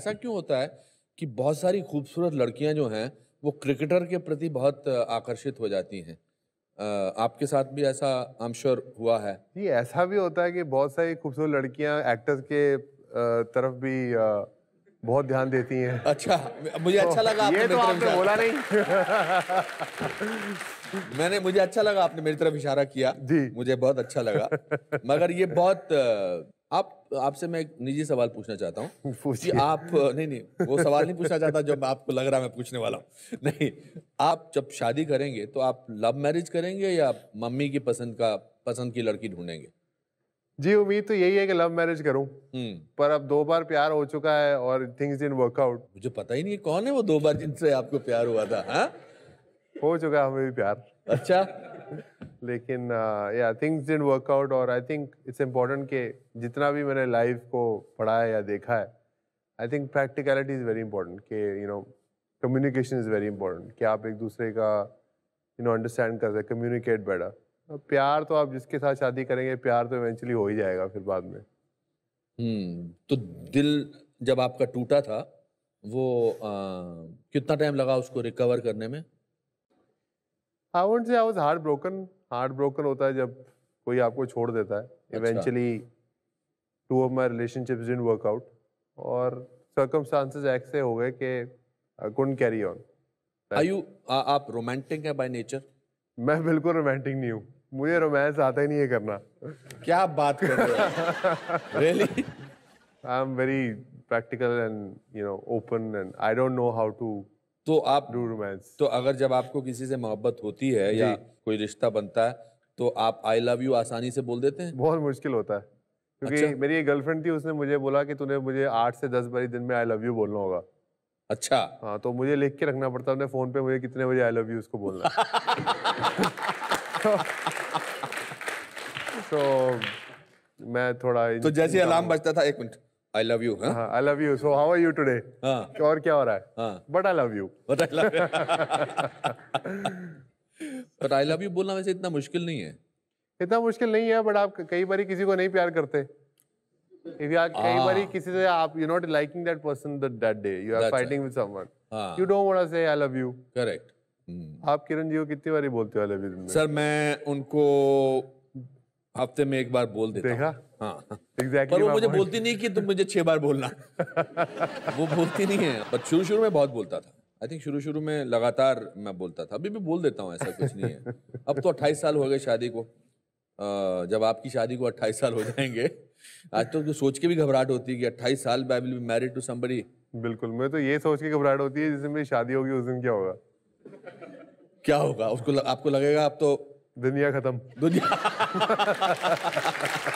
ऐसा क्यों होता है कि बहुत सारी खूबसूरत लड़कियां जो हैं वो क्रिकेटर के प्रति बहुत आकर्षित हो जाती हैं आपके साथ भी ऐसा आम श्योर हुआ है ये ऐसा भी होता है कि बहुत सारी खूबसूरत लड़कियां एक्टर्स के तरफ भी बहुत ध्यान देती हैं अच्छा मुझे तो अच्छा लगा तो ये तो आपने बोला नहीं मैंने मुझे अच्छा लगा आपने मेरी तरफ इशारा किया जी मुझे बहुत अच्छा लगा मगर ये बहुत आप आपसे मैं एक निजी सवाल पूछना चाहता हूँ कि आप नहीं नहीं वो सवाल नहीं पूछना चाहता जो आपको लग रहा मैं पूछने वाला हूँ नहीं आप जब शादी करेंगे तो आप लव मैरिज करेंगे या मम्मी की पसंद का पसंद की लड़की ढूंढेंगे जी उम्मीद तो यही है कि लव मैरिज करूं हम्म। पर अब दो बार प्यार हो चुका है और थिंग्स इन वर्कआउट मुझे पता ही नहीं कौन है वो दो बार जिनसे आपको प्यार हुआ था हा? हो चुका हमें भी प्यार अच्छा लेकिन या थिंग्स डिड वर्क आउट और आई थिंक इट्स इम्पोर्टेंट कि जितना भी मैंने लाइफ को पढ़ा है या देखा है I think practicality is very important कि you know communication is very important कि आप एक दूसरे का यू नो अंडरस्टैंड कर सकते कम्युनिकेट बेटर प्यार तो आप जिसके साथ शादी करेंगे प्यार तो इवेंचुअली हो ही जाएगा फिर बाद में हम्म तो दिल जब आपका टूटा था वो आ, uh, कितना टाइम लगा उसको रिकवर करने में I would say I was heartbroken heartbroken होता है जब कोई आपको छोड़ देता है eventually two of my relationship in work out और सर्कमस्टांसेस ऐसे हो गए कि कुंड कैरी ऑन यू आप रोमांटिक हैं बाय नेचर मैं बिल्कुल रोमांटिक नहीं हूँ मुझे रोमांस आता ही नहीं है करना क्या बात कर रहे हो really I am very practical and you know open and I don't know how to तो आप तो अगर जब आपको किसी से मोहब्बत होती है या कोई रिश्ता बनता है तो आप आई लव यू आसानी से बोल देते हैं बहुत मुश्किल होता है क्योंकि अच्छा? मेरी एक गर्लफ्रेंड थी उसने मुझे बोला कि तूने मुझे आठ से दस बारी दिन में आई लव यू बोलना होगा अच्छा हाँ तो मुझे लिख के रखना पड़ता अपने फोन पे मुझे कितने बजे आई लव यू उसको बोलना तो मैं थोड़ा तो जैसे अलार्म बजता था एक minute I love you I love you so how are you today और क्या हो रहा है but I love you but I love but I love you बोलना वैसे इतना मुश्किल नहीं है इतना मुश्किल नहीं है बट आप कई बार किसी को नहीं प्यार करते if you are ah. कई हाँ। बार किसी से आप you're not liking that person that, that day you are That's fighting right. with someone ah. you don't want to say I love you correct hmm. आप किरण जी को कितनी बार बोलते हो आई लव यू सर मैं उनको हफ्ते में एक बार बोल देता देखा हाँ exactly पर वो मुझे बोलती नहीं कि तुम मुझे छह बार बोलना वो बोलती नहीं है पर शुरू शुरू में बहुत बोलता था आई थिंक शुरू शुरू में लगातार मैं बोलता था अभी भी बोल देता हूँ ऐसा कुछ नहीं है अब तो अट्ठाईस साल हो गए शादी को जब आपकी शादी को अट्ठाईस साल हो जाएंगे आज तो, तो सोच के भी घबराहट होती है कि अट्ठाईस साल I will be married to somebody बिल्कुल मैं तो ये सोच के घबराहट होती है जिसमें मेरी शादी होगी उस दिन क्या होगा क्या होगा उसको आपको लगेगा आप तो दुनिया खत्म दुनिया